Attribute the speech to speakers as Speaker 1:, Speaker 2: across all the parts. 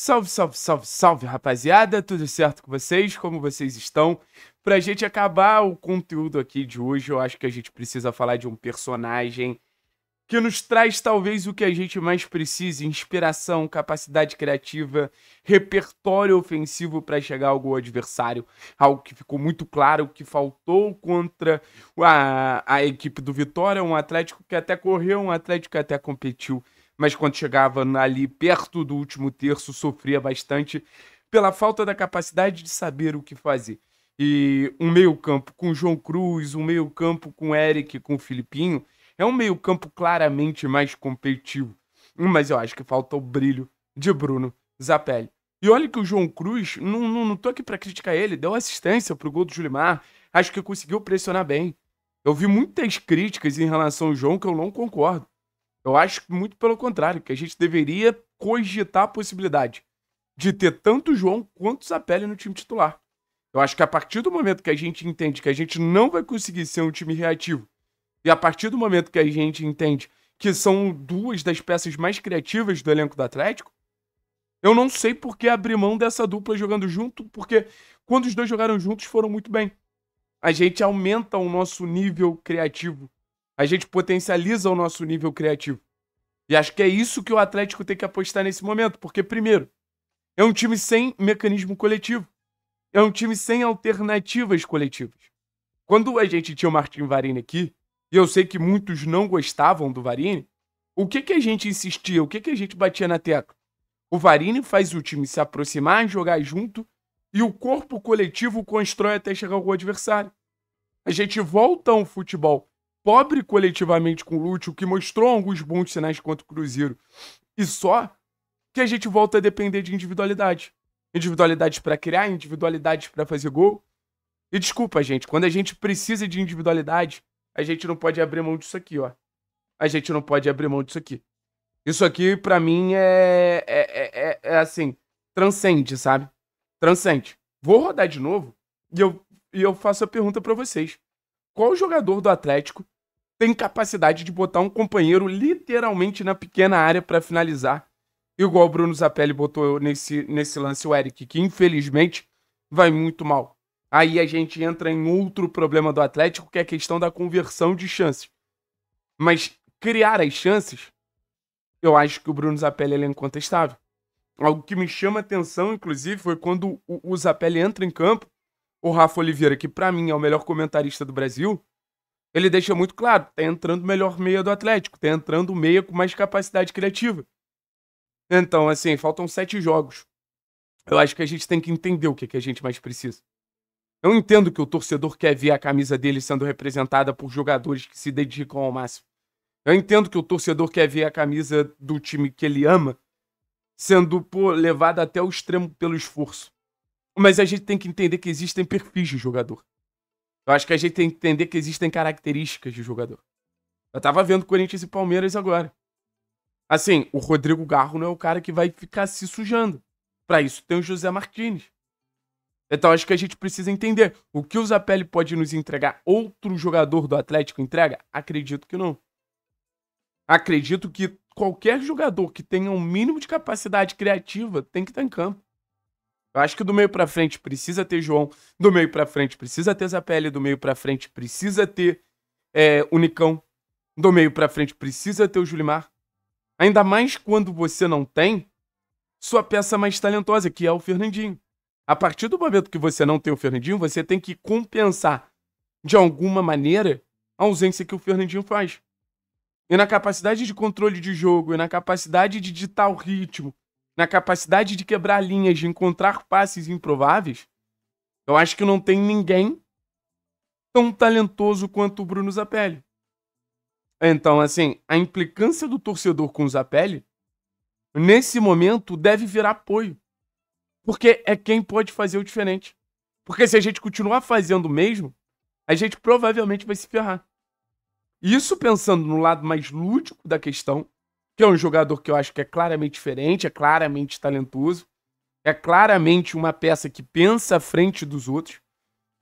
Speaker 1: Salve, salve, salve, salve, rapaziada! Tudo certo com vocês? Como vocês estão? Pra gente acabar o conteúdo aqui de hoje, eu acho que a gente precisa falar de um personagem que nos traz talvez o que a gente mais precisa: inspiração, capacidade criativa, repertório ofensivo para chegar ao gol adversário. Algo que ficou muito claro que faltou contra a, a equipe do Vitória, um Atlético que até correu, um Atlético que até competiu mas quando chegava ali perto do último terço, sofria bastante pela falta da capacidade de saber o que fazer. E um meio-campo com João Cruz, um meio-campo com Eric, com Filipinho, é um meio-campo claramente mais competitivo. Hum, mas eu acho que falta o brilho de Bruno Zapelli. E olha que o João Cruz, não, não, não tô aqui para criticar ele, deu assistência pro gol do Julimar, acho que conseguiu pressionar bem. Eu vi muitas críticas em relação ao João que eu não concordo. Eu acho muito pelo contrário, que a gente deveria cogitar a possibilidade de ter tanto o João quanto o Zapelli no time titular. Eu acho que a partir do momento que a gente entende que a gente não vai conseguir ser um time reativo, e a partir do momento que a gente entende que são duas das peças mais criativas do elenco do Atlético, eu não sei por que abrir mão dessa dupla jogando junto, porque quando os dois jogaram juntos foram muito bem. A gente aumenta o nosso nível criativo a gente potencializa o nosso nível criativo. E acho que é isso que o Atlético tem que apostar nesse momento, porque, primeiro, é um time sem mecanismo coletivo. É um time sem alternativas coletivas. Quando a gente tinha o Martin Varini aqui, e eu sei que muitos não gostavam do Varini, o que, que a gente insistia, o que, que a gente batia na tecla? O Varini faz o time se aproximar, jogar junto, e o corpo coletivo constrói até chegar ao adversário. A gente volta a um futebol pobre coletivamente com o Lúcio, que mostrou alguns bons sinais contra o Cruzeiro, e só que a gente volta a depender de individualidade. Individualidades para criar, individualidades para fazer gol. E desculpa, gente, quando a gente precisa de individualidade, a gente não pode abrir mão disso aqui, ó. A gente não pode abrir mão disso aqui. Isso aqui, para mim, é, é, é, é assim, transcende, sabe? Transcende. Vou rodar de novo e eu, e eu faço a pergunta para vocês qual jogador do Atlético tem capacidade de botar um companheiro literalmente na pequena área para finalizar, igual o Bruno Zapelli botou nesse, nesse lance o Eric, que infelizmente vai muito mal. Aí a gente entra em outro problema do Atlético, que é a questão da conversão de chances. Mas criar as chances, eu acho que o Bruno Zapelli é incontestável. Algo que me chama atenção, inclusive, foi quando o, o Zapelli entra em campo o Rafa Oliveira, que para mim é o melhor comentarista do Brasil, ele deixa muito claro, tá entrando o melhor meia do Atlético, tá entrando o meia com mais capacidade criativa. Então, assim, faltam sete jogos. Eu acho que a gente tem que entender o que, é que a gente mais precisa. Eu entendo que o torcedor quer ver a camisa dele sendo representada por jogadores que se dedicam ao máximo. Eu entendo que o torcedor quer ver a camisa do time que ele ama sendo pô, levada até o extremo pelo esforço. Mas a gente tem que entender que existem perfis de jogador. Eu acho que a gente tem que entender que existem características de jogador. Eu tava vendo Corinthians e Palmeiras agora. Assim, o Rodrigo Garro não é o cara que vai ficar se sujando. Para isso tem o José Martins. Então acho que a gente precisa entender o que o Zapelli pode nos entregar. Outro jogador do Atlético entrega? Acredito que não. Acredito que qualquer jogador que tenha um mínimo de capacidade criativa tem que estar em campo. Eu acho que do meio para frente precisa ter João, do meio para frente precisa ter Zapelli, do meio para frente precisa ter é, Unicão, do meio para frente precisa ter o Julimar. Ainda mais quando você não tem sua peça mais talentosa, que é o Fernandinho. A partir do momento que você não tem o Fernandinho, você tem que compensar de alguma maneira a ausência que o Fernandinho faz. E na capacidade de controle de jogo, e na capacidade de ditar o ritmo, na capacidade de quebrar linhas, de encontrar passes improváveis, eu acho que não tem ninguém tão talentoso quanto o Bruno Zapelli. Então, assim, a implicância do torcedor com o Zapelli, nesse momento, deve virar apoio. Porque é quem pode fazer o diferente. Porque se a gente continuar fazendo o mesmo, a gente provavelmente vai se ferrar. Isso pensando no lado mais lúdico da questão, que é um jogador que eu acho que é claramente diferente, é claramente talentoso, é claramente uma peça que pensa à frente dos outros,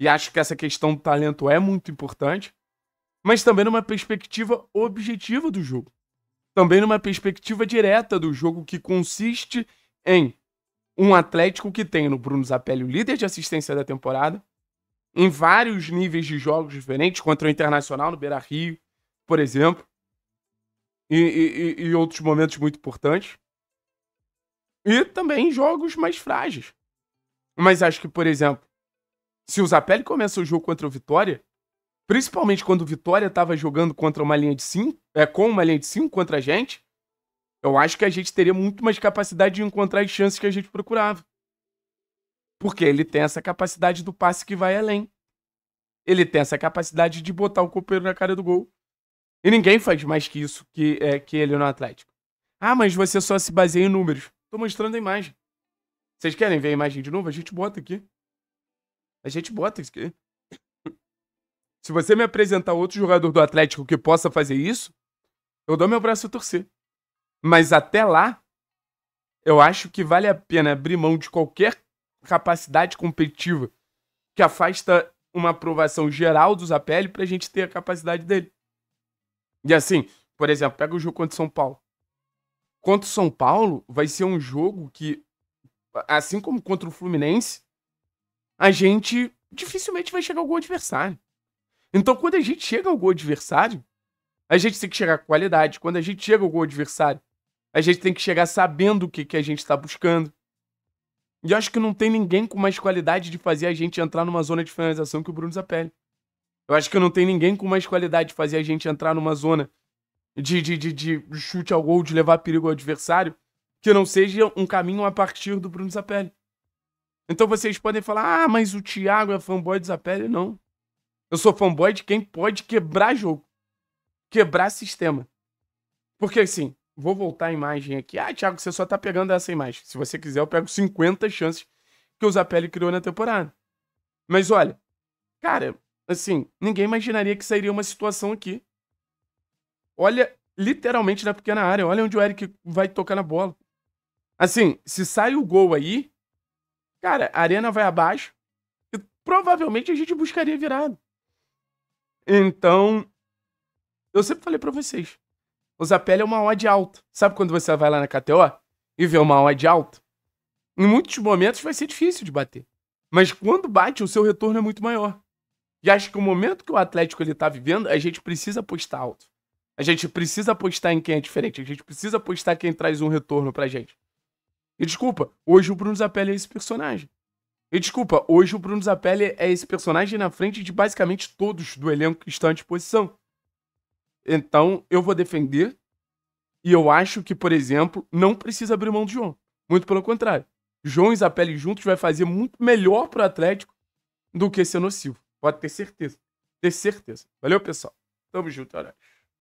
Speaker 1: e acho que essa questão do talento é muito importante, mas também numa perspectiva objetiva do jogo. Também numa perspectiva direta do jogo que consiste em um Atlético que tem no Bruno Zapelli o líder de assistência da temporada, em vários níveis de jogos diferentes, contra o Internacional no Beira Rio, por exemplo, e, e, e outros momentos muito importantes. E também jogos mais frágeis. Mas acho que, por exemplo, se o Zapelli começa o jogo contra o Vitória, principalmente quando o Vitória estava jogando contra uma linha de 5, é, com uma linha de 5 contra a gente, eu acho que a gente teria muito mais capacidade de encontrar as chances que a gente procurava. Porque ele tem essa capacidade do passe que vai além. Ele tem essa capacidade de botar o companheiro na cara do gol. E ninguém faz mais que isso, que, é, que ele no Atlético. Ah, mas você só se baseia em números. Tô mostrando a imagem. Vocês querem ver a imagem de novo? A gente bota aqui. A gente bota isso aqui. se você me apresentar outro jogador do Atlético que possa fazer isso, eu dou meu braço a torcer. Mas até lá, eu acho que vale a pena abrir mão de qualquer capacidade competitiva que afasta uma aprovação geral do Zapelli pra gente ter a capacidade dele. E assim, por exemplo, pega o jogo contra o São Paulo. Contra o São Paulo, vai ser um jogo que, assim como contra o Fluminense, a gente dificilmente vai chegar ao gol adversário. Então, quando a gente chega ao gol adversário, a gente tem que chegar com qualidade. Quando a gente chega ao gol adversário, a gente tem que chegar sabendo o que, que a gente está buscando. E eu acho que não tem ninguém com mais qualidade de fazer a gente entrar numa zona de finalização que o Bruno Zapelli. Eu acho que não tem ninguém com mais qualidade de fazer a gente entrar numa zona de, de, de, de chute ao gol, de levar perigo ao adversário, que não seja um caminho a partir do Bruno Zapelli. Então vocês podem falar, ah, mas o Thiago é fanboy do Zapelli. Não. Eu sou fanboy de quem pode quebrar jogo. Quebrar sistema. Porque assim, vou voltar a imagem aqui. Ah, Thiago, você só tá pegando essa imagem. Se você quiser, eu pego 50 chances que o Zapelli criou na temporada. Mas olha, cara, Assim, ninguém imaginaria que sairia uma situação aqui. Olha, literalmente na pequena área, olha onde o Eric vai tocar na bola. Assim, se sai o gol aí, cara, a arena vai abaixo e provavelmente a gente buscaria virado. Então, eu sempre falei para vocês, o Zapelli é uma odd alta. Sabe quando você vai lá na KTO e vê uma odd alta? Em muitos momentos vai ser difícil de bater. Mas quando bate, o seu retorno é muito maior. E acho que o momento que o Atlético ele tá vivendo, a gente precisa apostar alto. A gente precisa apostar em quem é diferente. A gente precisa apostar quem traz um retorno pra gente. E desculpa, hoje o Bruno Zapelli é esse personagem. E desculpa, hoje o Bruno Zapelli é esse personagem na frente de basicamente todos do elenco que estão à disposição. Então, eu vou defender. E eu acho que, por exemplo, não precisa abrir mão do João. Muito pelo contrário. João e Zapelli juntos vai fazer muito melhor pro Atlético do que ser nocivo. Pode ter certeza. Ter certeza. Valeu, pessoal. Tamo junto, horário.